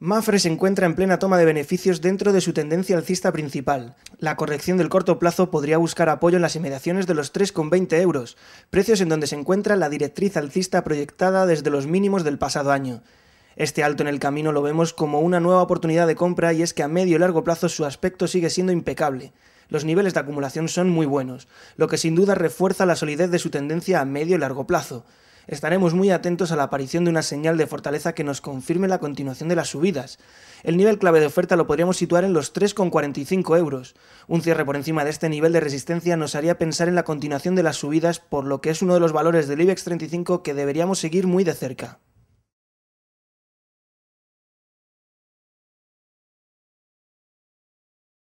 Mafre se encuentra en plena toma de beneficios dentro de su tendencia alcista principal. La corrección del corto plazo podría buscar apoyo en las inmediaciones de los 3,20 euros, precios en donde se encuentra la directriz alcista proyectada desde los mínimos del pasado año. Este alto en el camino lo vemos como una nueva oportunidad de compra y es que a medio y largo plazo su aspecto sigue siendo impecable. Los niveles de acumulación son muy buenos, lo que sin duda refuerza la solidez de su tendencia a medio y largo plazo estaremos muy atentos a la aparición de una señal de fortaleza que nos confirme la continuación de las subidas. El nivel clave de oferta lo podríamos situar en los 3,45 euros. Un cierre por encima de este nivel de resistencia nos haría pensar en la continuación de las subidas, por lo que es uno de los valores del IBEX 35 que deberíamos seguir muy de cerca.